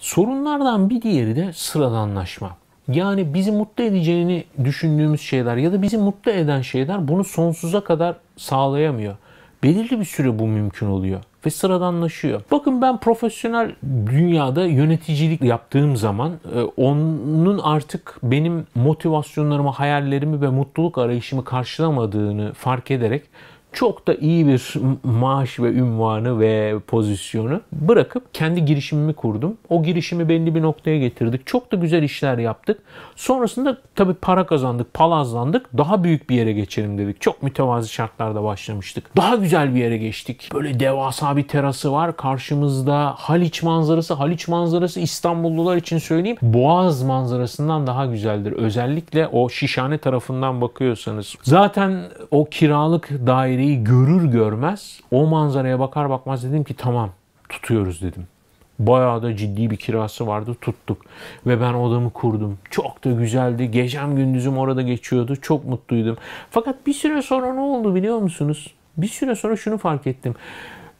Sorunlardan bir diğeri de sıradanlaşma. Yani bizi mutlu edeceğini düşündüğümüz şeyler ya da bizi mutlu eden şeyler bunu sonsuza kadar sağlayamıyor. Belirli bir süre bu mümkün oluyor ve sıradanlaşıyor. Bakın ben profesyonel dünyada yöneticilik yaptığım zaman e, onun artık benim motivasyonlarımı, hayallerimi ve mutluluk arayışımı karşılamadığını fark ederek çok da iyi bir maaş ve ünvanı ve pozisyonu bırakıp kendi girişimimi kurdum. O girişimi belli bir noktaya getirdik. Çok da güzel işler yaptık. Sonrasında tabii para kazandık, palazlandık. Daha büyük bir yere geçelim dedik. Çok mütevazi şartlarda başlamıştık. Daha güzel bir yere geçtik. Böyle devasa bir terası var. Karşımızda Haliç manzarası. Haliç manzarası İstanbullular için söyleyeyim. Boğaz manzarasından daha güzeldir. Özellikle o Şişhane tarafından bakıyorsanız. Zaten o kiralık daire manzarayı görür görmez o manzaraya bakar bakmaz dedim ki tamam tutuyoruz dedim. Bayağı da ciddi bir kirası vardı tuttuk ve ben odamı kurdum. Çok da güzeldi. Gecem gündüzüm orada geçiyordu. Çok mutluydum. Fakat bir süre sonra ne oldu biliyor musunuz? Bir süre sonra şunu fark ettim.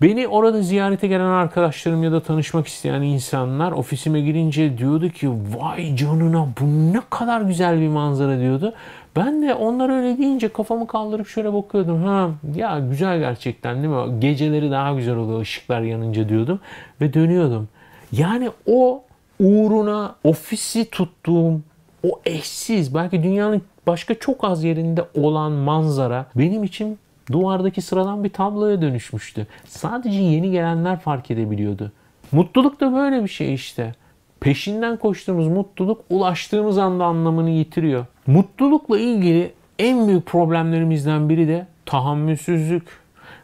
Beni orada ziyarete gelen arkadaşlarım ya da tanışmak isteyen insanlar ofisime girince diyordu ki vay canına bu ne kadar güzel bir manzara diyordu. Ben de onlar öyle deyince kafamı kaldırıp şöyle bakıyordum. Ha ya güzel gerçekten değil mi? Geceleri daha güzel oluyor ışıklar yanınca diyordum ve dönüyordum. Yani o uğruna ofisi tuttuğum o eşsiz belki dünyanın başka çok az yerinde olan manzara benim için duvardaki sıradan bir tabloya dönüşmüştü. Sadece yeni gelenler fark edebiliyordu. Mutluluk da böyle bir şey işte. Peşinden koştuğumuz mutluluk ulaştığımız anda anlamını yitiriyor. Mutlulukla ilgili en büyük problemlerimizden biri de tahammülsüzlük.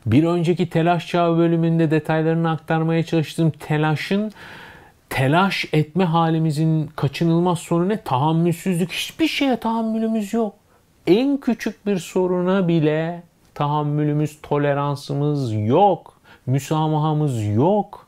Bir önceki telaş çağı bölümünde detaylarını aktarmaya çalıştığım telaşın telaş etme halimizin kaçınılmaz sorunu ne? Tahammülsüzlük. Hiçbir şeye tahammülümüz yok. En küçük bir soruna bile tahammülümüz, toleransımız yok. Müsamahamız yok.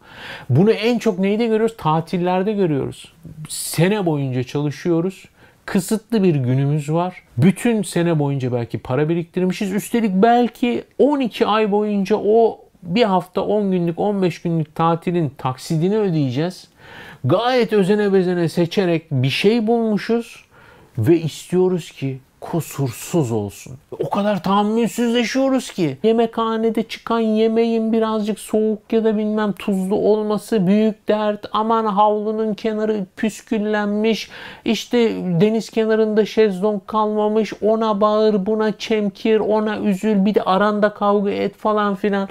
Bunu en çok neyde görüyoruz? Tatillerde görüyoruz. Sene boyunca çalışıyoruz Kısıtlı bir günümüz var. Bütün sene boyunca belki para biriktirmişiz. Üstelik belki 12 ay boyunca o bir hafta 10 günlük 15 günlük tatilin taksidini ödeyeceğiz. Gayet özene bezene seçerek bir şey bulmuşuz ve istiyoruz ki kusursuz olsun. O kadar tahammülsüzleşiyoruz ki. Yemekhanede çıkan yemeğin birazcık soğuk ya da bilmem tuzlu olması büyük dert. Aman havlunun kenarı püsküllenmiş. İşte deniz kenarında şezlong kalmamış. Ona bağır, buna çemkir, ona üzül. Bir de aranda kavga et falan filan.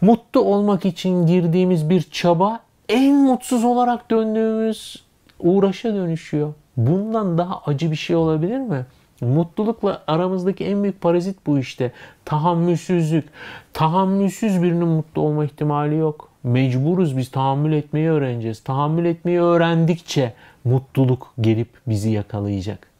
Mutlu olmak için girdiğimiz bir çaba en mutsuz olarak döndüğümüz uğraşa dönüşüyor. Bundan daha acı bir şey olabilir mi? Mutlulukla aramızdaki en büyük parazit bu işte. Tahammülsüzlük. Tahammülsüz birinin mutlu olma ihtimali yok. Mecburuz biz tahammül etmeyi öğreneceğiz. Tahammül etmeyi öğrendikçe mutluluk gelip bizi yakalayacak.